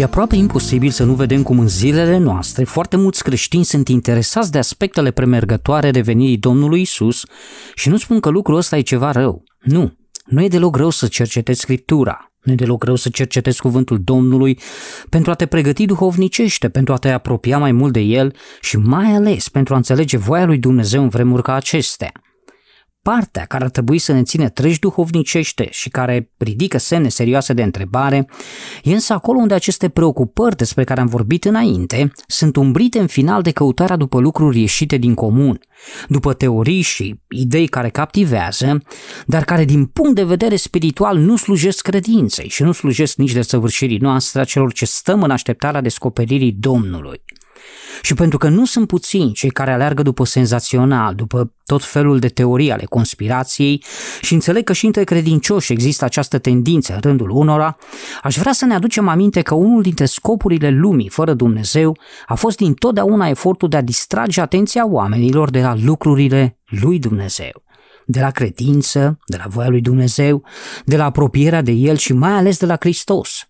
E aproape imposibil să nu vedem cum în zilele noastre foarte mulți creștini sunt interesați de aspectele premergătoare revenirii Domnului Isus și nu spun că lucrul ăsta e ceva rău. Nu, nu e deloc rău să cercetezi Scriptura, nu e deloc rău să cercetezi cuvântul Domnului pentru a te pregăti duhovnicește, pentru a te apropia mai mult de El și mai ales pentru a înțelege voia lui Dumnezeu în vremuri ca acestea partea care ar trebui să ne ține treci duhovnicește și care ridică semne serioase de întrebare, e însă acolo unde aceste preocupări despre care am vorbit înainte sunt umbrite în final de căutarea după lucruri ieșite din comun, după teorii și idei care captivează, dar care din punct de vedere spiritual nu slujesc credinței și nu slujesc nici de săvârșirii noastre a celor ce stăm în așteptarea descoperirii Domnului. Și pentru că nu sunt puțini cei care aleargă după senzațional, după tot felul de teorii ale conspirației și înțeleg că și între credincioși există această tendință în rândul unora, aș vrea să ne aducem aminte că unul dintre scopurile lumii fără Dumnezeu a fost dintotdeauna efortul de a distrage atenția oamenilor de la lucrurile lui Dumnezeu de la credință, de la voia lui Dumnezeu, de la apropierea de El și mai ales de la Hristos,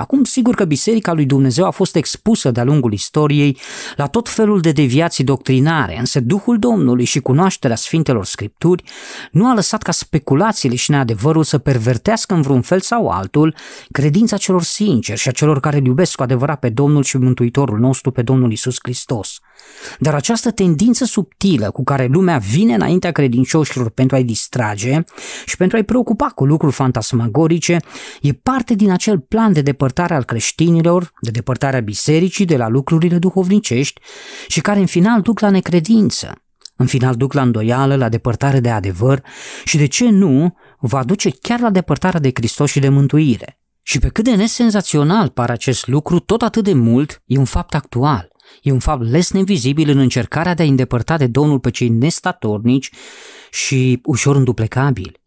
Acum, sigur că Biserica lui Dumnezeu a fost expusă de-a lungul istoriei la tot felul de deviații doctrinare, însă Duhul Domnului și cunoașterea Sfintelor Scripturi nu a lăsat ca speculațiile și neadevărul să pervertească în vreun fel sau altul credința celor sinceri și a celor care iubesc cu adevărat pe Domnul și Mântuitorul nostru, pe Domnul Isus Hristos. Dar această tendință subtilă cu care lumea vine înaintea credincioșilor pentru a-i distrage și pentru a-i preocupa cu lucruri fantasmagorice e parte din acel plan de depărtare al creștinilor, de depărtare a bisericii de la lucrurile duhovnicești și care în final duc la necredință, în final duc la îndoială, la depărtare de adevăr și de ce nu va duce chiar la depărtarea de Hristos și de mântuire. Și pe cât de nesenzațional pare acest lucru, tot atât de mult e un fapt actual. E un fapt lesne vizibil în încercarea de a îndepărta de Domnul pe cei nestatornici și ușor înduplecabili.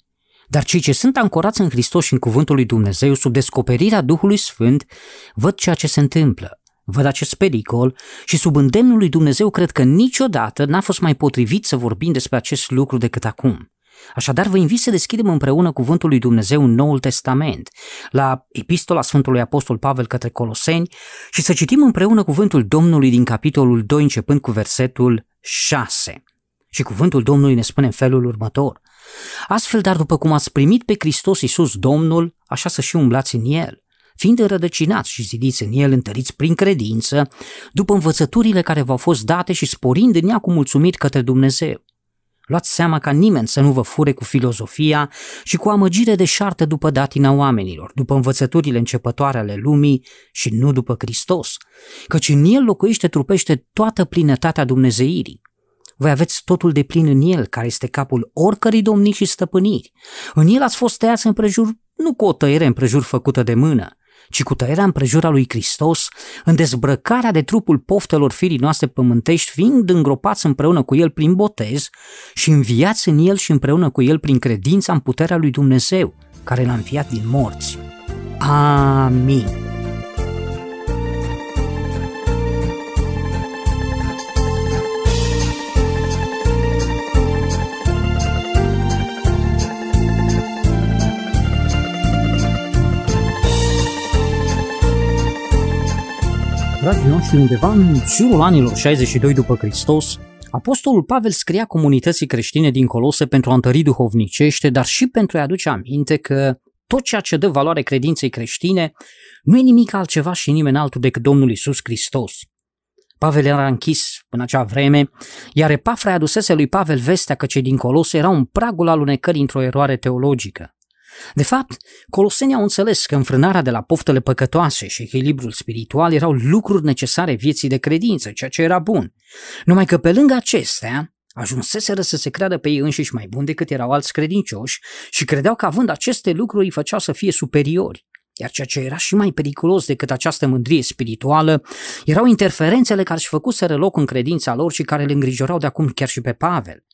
Dar cei ce sunt ancorați în Hristos și în cuvântul lui Dumnezeu, sub descoperirea Duhului Sfânt, văd ceea ce se întâmplă, văd acest pericol și sub îndemnul lui Dumnezeu cred că niciodată n-a fost mai potrivit să vorbim despre acest lucru decât acum. Așadar, vă invit să deschidem împreună Cuvântul lui Dumnezeu în Noul Testament, la Epistola Sfântului Apostol Pavel către Coloseni și să citim împreună Cuvântul Domnului din capitolul 2, începând cu versetul 6. Și Cuvântul Domnului ne spune în felul următor. Astfel, dar după cum ați primit pe Hristos Iisus Domnul, așa să și umblați în El, fiind înrădăcinați și zidiți în el, întăriți prin credință, după învățăturile care v-au fost date și sporind în ea cu mulțumit către Dumnezeu Luați seama ca nimeni să nu vă fure cu filozofia și cu amăgire șartă după datina oamenilor, după învățăturile începătoare ale lumii și nu după Hristos, căci în el locuiește trupește toată plinătatea Dumnezeirii. Voi aveți totul de plin în el, care este capul oricărei domnii și stăpâniri. În el ați fost tăiați împrejur, nu cu o tăiere împrejur făcută de mână, ci cu tăierea împrejura lui Hristos, în dezbrăcarea de trupul poftelor firii noastre pământești, fiind îngropați împreună cu El prin botez și înviați în El și împreună cu El prin credința în puterea lui Dumnezeu, care l-a înviat din morți. Amin. dragii noștri, undeva în jurul anilor 62 după Hristos, Apostolul Pavel scria comunității creștine din Colose pentru a întări duhovnicește, dar și pentru a-i aduce aminte că tot ceea ce dă valoare credinței creștine nu e nimic altceva și nimeni altul decât Domnul Isus Hristos. Pavel era închis în acea vreme, iar Epafra adusese lui Pavel vestea că cei din Colose erau un pragul alunecării într-o eroare teologică. De fapt, colosenii au înțeles că înfrânarea de la poftele păcătoase și echilibrul spiritual erau lucruri necesare vieții de credință, ceea ce era bun. Numai că pe lângă acestea, ajunseseră să se creadă pe ei înșiși mai buni decât erau alți credincioși și credeau că având aceste lucruri îi făceau să fie superiori. Iar ceea ce era și mai periculos decât această mândrie spirituală erau interferențele care își făcuseră loc în credința lor și care le îngrijorau de acum chiar și pe Pavel.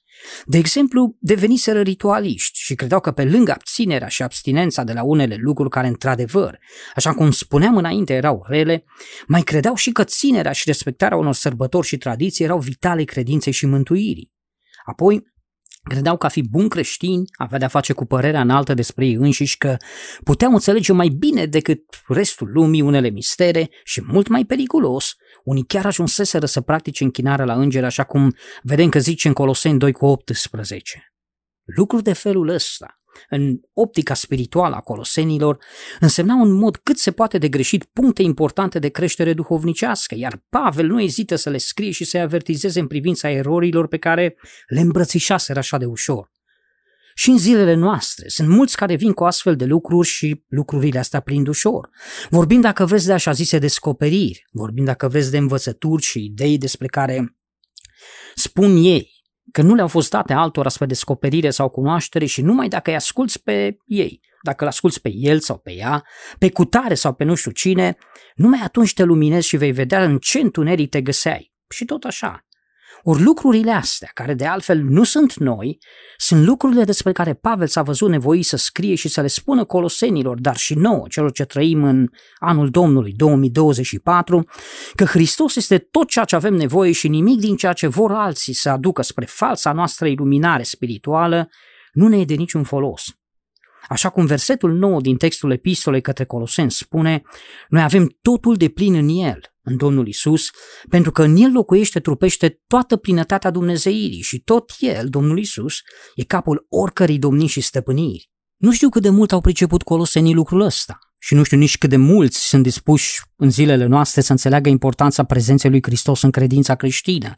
De exemplu, deveniseră ritualiști și credeau că pe lângă abținerea și abstinența de la unele lucruri care într-adevăr, așa cum spuneam înainte, erau rele, mai credeau și că ținerea și respectarea unor sărbători și tradiții erau vitale credinței și mântuirii. Apoi, Credeau că a fi bun creștin avea de-a face cu părerea înaltă despre ei înșiși că puteau înțelege mai bine decât restul lumii unele mistere și mult mai periculos unii chiar ajunseseră să practice închinarea la îngeri, așa cum vedem că zice în Coloseni 2 cu 18. Lucruri de felul ăsta, în optica spirituală a colosenilor, însemna un mod cât se poate de greșit puncte importante de creștere duhovnicească, iar Pavel nu ezită să le scrie și să-i avertizeze în privința erorilor pe care le îmbrățișaseră așa de ușor și în zilele noastre. Sunt mulți care vin cu astfel de lucruri și lucrurile astea prind ușor. Vorbim, dacă vreți, de așa zise descoperiri, vorbim, dacă vreți, de învățături și idei despre care spun ei că nu le-au fost date altora spre descoperire sau cunoaștere și numai dacă îi asculți pe ei, dacă îl asculți pe el sau pe ea, pe cutare sau pe nu știu cine, numai atunci te luminezi și vei vedea în ce întuneric te găseai. Și tot așa, ori lucrurile astea, care de altfel nu sunt noi, sunt lucrurile despre care Pavel s-a văzut nevoit să scrie și să le spună colosenilor, dar și nouă, celor ce trăim în anul Domnului 2024, că Hristos este tot ceea ce avem nevoie și nimic din ceea ce vor alții să aducă spre falsa noastră iluminare spirituală nu ne e de niciun folos. Așa cum versetul 9 din textul epistolei către Coloseni spune, noi avem totul de plin în el, în Domnul Isus, pentru că în el locuiește trupește toată plinătatea Dumnezeirii și tot el, Domnul Isus, e capul oricărei domnii și stăpâniri. Nu știu cât de mult au priceput colosenii lucrul ăsta și nu știu nici cât de mulți sunt dispuși în zilele noastre să înțeleagă importanța prezenței lui Hristos în credința creștină.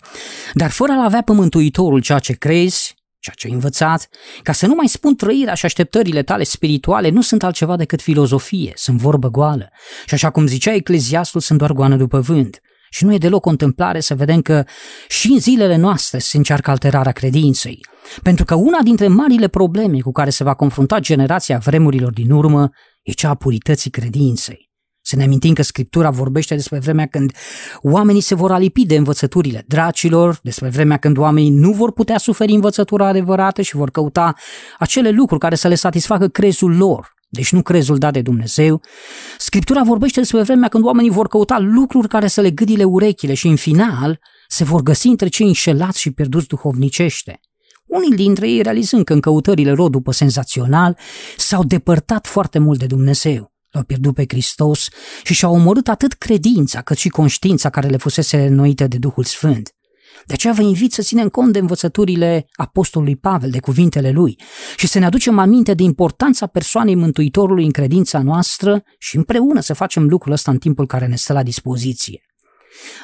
Dar fără a avea pe Mântuitorul ceea ce crezi, Ceea ce ai învățat, ca să nu mai spun trăirea și așteptările tale spirituale, nu sunt altceva decât filozofie, sunt vorbă goală. Și așa cum zicea Ecleziastul, sunt doar goană după vânt. Și nu e deloc contemplare să vedem că și în zilele noastre se încearcă alterarea credinței. Pentru că una dintre marile probleme cu care se va confrunta generația vremurilor din urmă e cea a purității credinței. Să ne amintim că Scriptura vorbește despre vremea când oamenii se vor alipi de învățăturile dracilor, despre vremea când oamenii nu vor putea suferi învățătura adevărată și vor căuta acele lucruri care să le satisfacă crezul lor, deci nu crezul dat de Dumnezeu. Scriptura vorbește despre vremea când oamenii vor căuta lucruri care să le gâdile urechile și în final se vor găsi între cei înșelați și pierduți duhovnicește. Unii dintre ei realizând că în căutările lor după senzațional s-au depărtat foarte mult de Dumnezeu. L-au pierdut pe Hristos și și-au omorât atât credința cât și conștiința care le fusese noită de Duhul Sfânt. De aceea vă invit să ținem cont de învățăturile apostolului Pavel, de cuvintele lui și să ne aducem aminte de importanța persoanei Mântuitorului în credința noastră și împreună să facem lucrul ăsta în timpul care ne stă la dispoziție.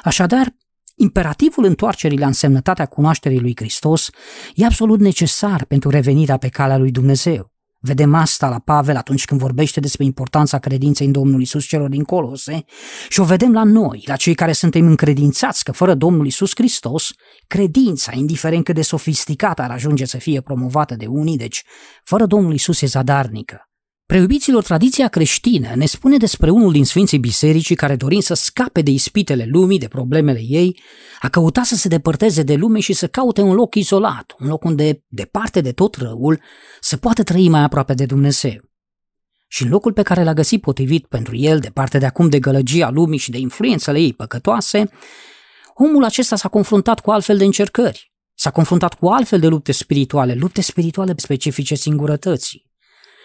Așadar, imperativul întoarcerii la însemnătatea cunoașterii lui Hristos e absolut necesar pentru revenirea pe calea lui Dumnezeu. Vedem asta la Pavel atunci când vorbește despre importanța credinței în Domnul Isus celor din Colose și o vedem la noi, la cei care suntem încredințați că fără Domnul Isus Hristos, credința, indiferent cât de sofisticată ar ajunge să fie promovată de unii, deci fără Domnul Isus e zadarnică. Preubiților, tradiția creștină ne spune despre unul din sfinții bisericii care dorind să scape de ispitele lumii, de problemele ei, a căutat să se depărteze de lume și să caute un loc izolat, un loc unde, departe de tot răul, să poată trăi mai aproape de Dumnezeu. Și în locul pe care l-a găsit potrivit pentru el, departe de acum de gălăgia lumii și de influențele ei păcătoase, omul acesta s-a confruntat cu altfel de încercări, s-a confruntat cu altfel de lupte spirituale, lupte spirituale specifice singurătății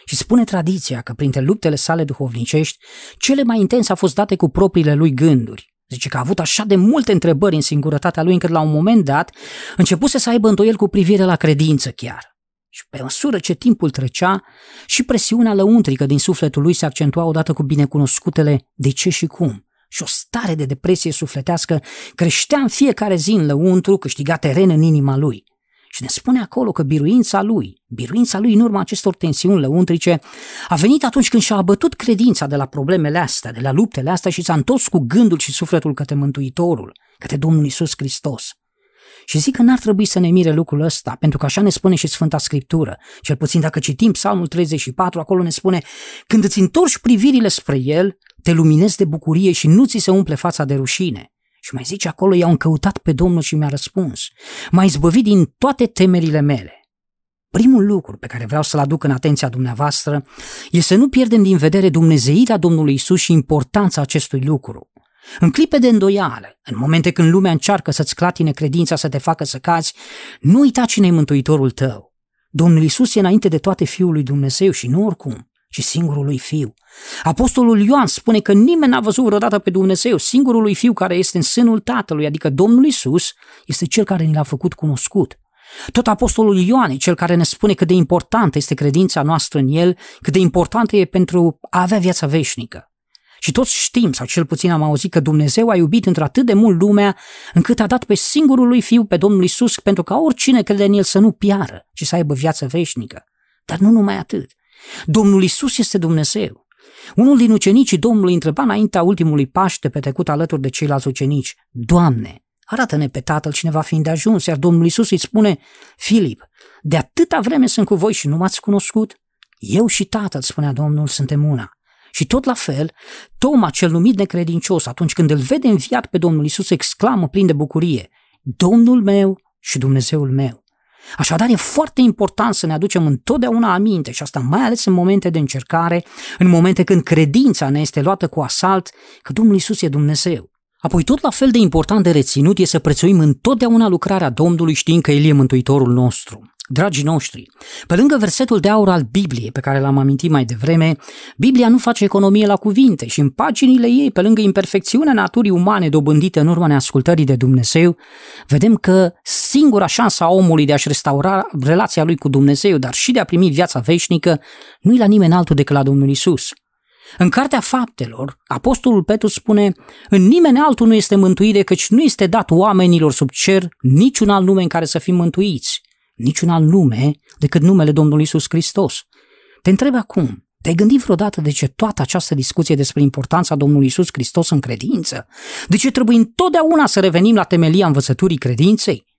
și spune tradiția că printre luptele sale duhovnicești, cele mai intense au fost date cu propriile lui gânduri. Zice că a avut așa de multe întrebări în singurătatea lui încât la un moment dat începuse să aibă îndoiel cu privire la credință chiar. Și pe măsură ce timpul trecea, și presiunea lăuntrică din sufletul lui se accentua odată cu binecunoscutele de ce și cum. Și o stare de depresie sufletească creștea în fiecare zi în lăuntru, câștiga teren în inima lui. Și ne spune acolo că biruința lui, biruința lui în urma acestor tensiuni lăuntrice, a venit atunci când și-a abătut credința de la problemele astea, de la luptele astea și s-a întors cu gândul și sufletul către Mântuitorul, către Domnul Isus Hristos. Și zic că n-ar trebui să ne mire lucrul ăsta, pentru că așa ne spune și Sfânta Scriptură. Cel puțin dacă citim Psalmul 34, acolo ne spune Când îți întorci privirile spre El, te luminezi de bucurie și nu ți se umple fața de rușine. Și mai zice acolo, i-au căutat pe Domnul și mi-a răspuns. M-a izbăvit din toate temerile mele. Primul lucru pe care vreau să-l aduc în atenția dumneavoastră e să nu pierdem din vedere Dumnezeirea Domnului Isus și importanța acestui lucru. În clipe de îndoială, în momente când lumea încearcă să-ți clatine credința să te facă să cazi, nu uita cine e Mântuitorul tău. Domnul Isus e înainte de toate Fiul lui Dumnezeu și nu oricum și singurului Fiu. Apostolul Ioan spune că nimeni n-a văzut vreodată pe Dumnezeu, singurului Fiu care este în sânul Tatălui, adică Domnul Isus, este Cel care ni l-a făcut cunoscut. Tot apostolul Ioan e cel care ne spune cât de importantă este credința noastră în El, cât de importantă e pentru a avea viața veșnică. Și toți știm, sau cel puțin am auzit, că Dumnezeu a iubit într-atât de mult lumea, încât a dat pe singurul lui Fiu, pe Domnul Isus, pentru ca oricine crede în El să nu piară, ci să aibă viață veșnică. Dar nu numai atât. Domnul Isus este Dumnezeu. Unul din ucenicii Domnului întreba înaintea ultimului Paște petrecut alături de ceilalți ucenici, Doamne, arată-ne pe Tatăl cineva fiind de ajuns, iar Domnul Isus îi spune, Filip, de atâta vreme sunt cu voi și nu m-ați cunoscut? Eu și Tatăl, spunea Domnul, suntem una. Și tot la fel, Toma, cel numit necredincios, atunci când îl vede înviat pe Domnul Isus, exclamă plin de bucurie, Domnul meu și Dumnezeul meu. Așadar, e foarte important să ne aducem întotdeauna aminte și asta mai ales în momente de încercare, în momente când credința ne este luată cu asalt, că Domnul Isus e Dumnezeu. Apoi, tot la fel de important de reținut e să prețuim întotdeauna lucrarea Domnului știind că El e Mântuitorul nostru. Dragii noștri, pe lângă versetul de aur al Bibliei, pe care l-am amintit mai devreme, Biblia nu face economie la cuvinte și în paginile ei, pe lângă imperfecțiunea naturii umane dobândite în urma neascultării de Dumnezeu, vedem că singura șansă a omului de a-și restaura relația lui cu Dumnezeu, dar și de a primi viața veșnică, nu-i la nimeni altul decât la Domnul Isus. În Cartea Faptelor, Apostolul Petru spune, în nimeni altul nu este mântuit decât nu este dat oamenilor sub cer niciun alt nume în care să fim mântuiți niciun alt nume decât numele Domnului Isus Hristos. Te întreb acum, te-ai gândit vreodată de ce toată această discuție despre importanța Domnului Isus Hristos în credință? De ce trebuie întotdeauna să revenim la temelia învățăturii credinței?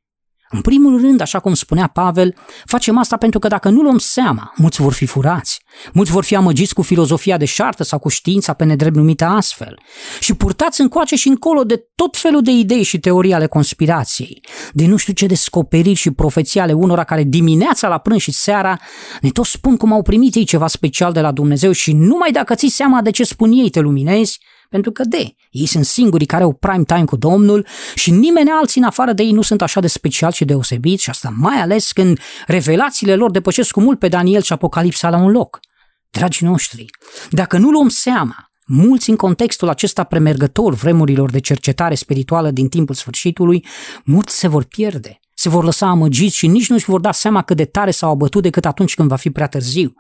În primul rând, așa cum spunea Pavel, facem asta pentru că dacă nu luăm seama, mulți vor fi furați, mulți vor fi amăgiți cu filozofia de șartă sau cu știința pe nedrept numită astfel și purtați încoace și încolo de tot felul de idei și teorii ale conspirației, de nu știu ce descoperiri și profeții ale unora care dimineața la prânz și seara ne tot spun cum au primit ei ceva special de la Dumnezeu și numai dacă ții seama de ce spun ei te luminezi, pentru că de, ei sunt singurii care au prime time cu Domnul și nimeni alții în afară de ei nu sunt așa de special și deosebit și asta mai ales când revelațiile lor depășesc cu mult pe Daniel și Apocalipsa la un loc. Dragii noștri, dacă nu luăm seama Mulți în contextul acesta premergător vremurilor de cercetare spirituală din timpul sfârșitului, mulți se vor pierde se vor lăsa amăgiți și nici nu își vor da seama cât de tare s-au abătut decât atunci când va fi prea târziu.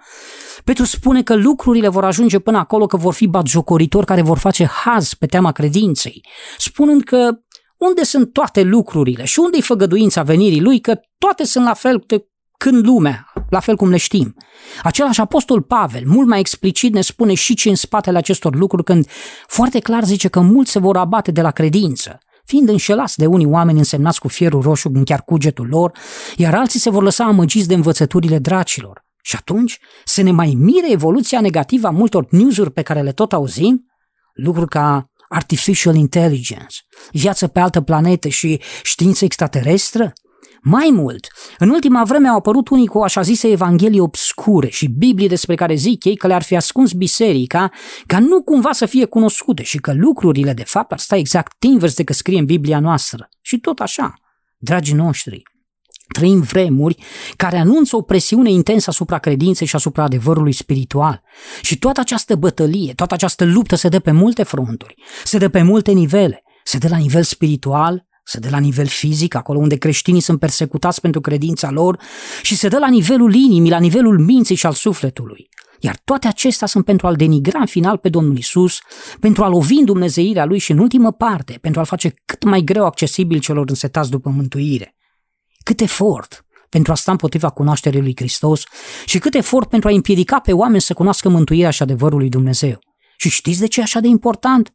Petru spune că lucrurile vor ajunge până acolo că vor fi batjocoritori care vor face haz pe teama credinței, spunând că unde sunt toate lucrurile și unde-i făgăduința venirii lui, că toate sunt la fel de când lumea, la fel cum le știm. Același apostol Pavel, mult mai explicit, ne spune și ce în spatele acestor lucruri, când foarte clar zice că mulți se vor abate de la credință fiind înșelați de unii oameni însemnați cu fierul roșu în chiar cugetul lor, iar alții se vor lăsa amăgiți de învățăturile dracilor. Și atunci se ne mai mire evoluția negativă a multor newsuri pe care le tot auzim? Lucruri ca artificial intelligence, viață pe altă planetă și știință extraterestră? Mai mult, în ultima vreme au apărut unii cu așa zise evanghelii obscure și Biblii despre care zic ei că le-ar fi ascuns biserica ca nu cumva să fie cunoscute și că lucrurile de fapt ar sta exact invers decât scrie în Biblia noastră. Și tot așa, dragii noștri, Trăim vremuri care anunță o presiune intensă asupra credinței și asupra adevărului spiritual. Și toată această bătălie, toată această luptă se dă pe multe fronturi, se dă pe multe nivele. Se dă la nivel spiritual, se dă la nivel fizic, acolo unde creștinii sunt persecutați pentru credința lor, și se dă la nivelul inimii, la nivelul minții și al sufletului. Iar toate acestea sunt pentru a-L denigra în final pe Domnul Isus, pentru a lovi în dumnezeirea Lui și în ultimă parte, pentru a-L face cât mai greu accesibil celor însetați după mântuire. Cât efort pentru a sta împotriva cunoașterii Lui Hristos și cât efort pentru a împiedica pe oameni să cunoască mântuirea și adevărul Lui Dumnezeu. Și știți de ce e așa de important?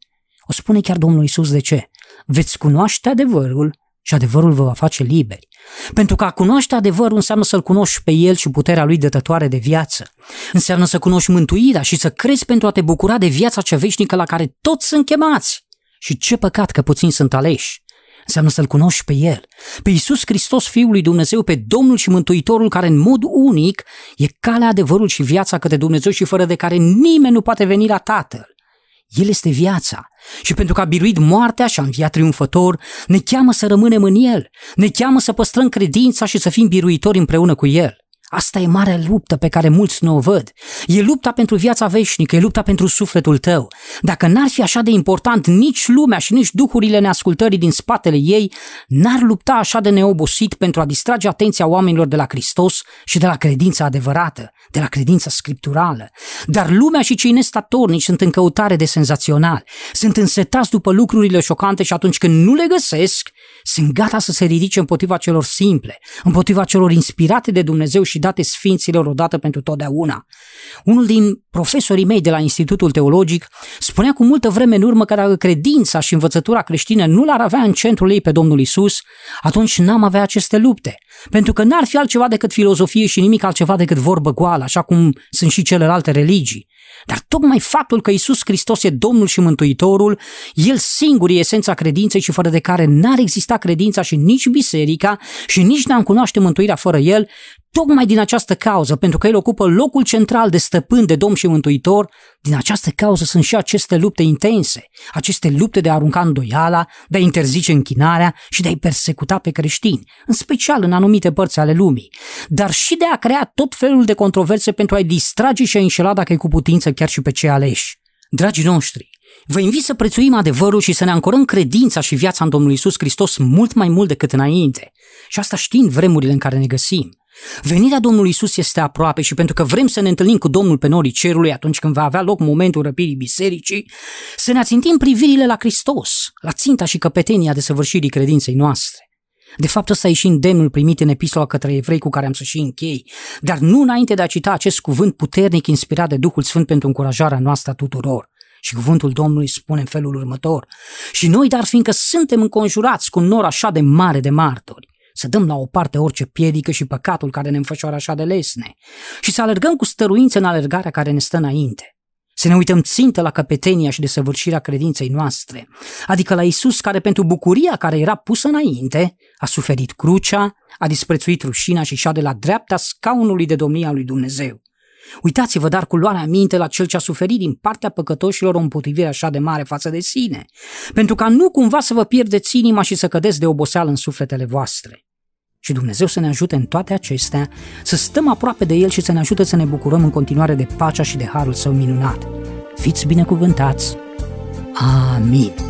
O spune chiar Domnul Isus de ce veți cunoaște adevărul și adevărul vă va face liberi. Pentru că a cunoaște adevărul înseamnă să-L cunoști pe El și puterea Lui dătătoare de viață. Înseamnă să cunoști mântuirea și să crezi pentru a te bucura de viața cea veșnică la care toți sunt chemați. Și ce păcat că puțini sunt aleși. Înseamnă să-L cunoști pe El, pe Iisus Hristos, Fiul lui Dumnezeu, pe Domnul și Mântuitorul, care în mod unic e calea, adevărul și viața către Dumnezeu și fără de care nimeni nu poate veni la Tatăl. El este viața și pentru că a biruit moartea și a înviat triumfător, ne cheamă să rămânem în El, ne cheamă să păstrăm credința și să fim biruitori împreună cu El. Asta e mare luptă pe care mulți nu o văd. E lupta pentru viața veșnică, e lupta pentru sufletul tău. Dacă n-ar fi așa de important, nici lumea și nici duhurile neascultării din spatele ei n-ar lupta așa de neobosit pentru a distrage atenția oamenilor de la Hristos și de la credința adevărată, de la credința scripturală. Dar lumea și cei nestatornici sunt în căutare de senzațional. Sunt însetați după lucrurile șocante și atunci când nu le găsesc, sunt gata să se ridice împotriva celor simple, împotriva celor inspirate de Dumnezeu și date sfinților odată pentru totdeauna. Unul din profesorii mei de la Institutul Teologic spunea cu multă vreme în urmă că dacă credința și învățătura creștină nu l-ar avea în centrul ei pe Domnul Isus, atunci n-am avea aceste lupte, pentru că n-ar fi altceva decât filozofie și nimic altceva decât vorbă goală, așa cum sunt și celelalte religii. Dar tocmai faptul că Isus Hristos e Domnul și Mântuitorul, El singur e esența credinței și fără de care n-ar exista credința și nici biserica și nici n-am cunoaște mântuirea fără El, tocmai din această cauză, pentru că el ocupă locul central de stăpân, de domn și mântuitor, din această cauză sunt și aceste lupte intense, aceste lupte de a arunca îndoiala, de a interzice închinarea și de a-i persecuta pe creștini, în special în anumite părți ale lumii, dar și de a crea tot felul de controverse pentru a-i distrage și a înșela dacă e cu putință chiar și pe cei aleși. Dragii noștri, Vă invit să prețuim adevărul și să ne ancorăm credința și viața în Domnul Isus Hristos mult mai mult decât înainte. Și asta știind vremurile în care ne găsim. Venirea Domnului Isus este aproape și pentru că vrem să ne întâlnim cu Domnul pe norii cerului atunci când va avea loc momentul răpirii bisericii, să ne ațintim privirile la Hristos, la ținta și căpetenia de săvârșirii credinței noastre. De fapt, ăsta e și îndemnul primit în epistola către evrei cu care am să și închei, dar nu înainte de a cita acest cuvânt puternic inspirat de Duhul Sfânt pentru încurajarea noastră a tuturor. Și cuvântul Domnului spune în felul următor, și noi, dar fiindcă suntem înconjurați cu un nor așa de mare de martori, să dăm la o parte orice piedică și păcatul care ne înfășoară așa de lesne și să alergăm cu stăruință în alergarea care ne stă înainte. Să ne uităm țintă la căpetenia și desăvârșirea credinței noastre, adică la Isus care pentru bucuria care era pusă înainte a suferit crucea, a disprețuit rușina și de la dreapta scaunului de domnia lui Dumnezeu. Uitați-vă dar cu luarea minte la cel ce a suferit din partea păcătoșilor o împotrivire așa de mare față de sine, pentru ca nu cumva să vă pierdeți inima și să cădeți de oboseală în sufletele voastre. Și Dumnezeu să ne ajute în toate acestea, să stăm aproape de El și să ne ajute să ne bucurăm în continuare de pacea și de harul Său minunat. Fiți binecuvântați! Amin!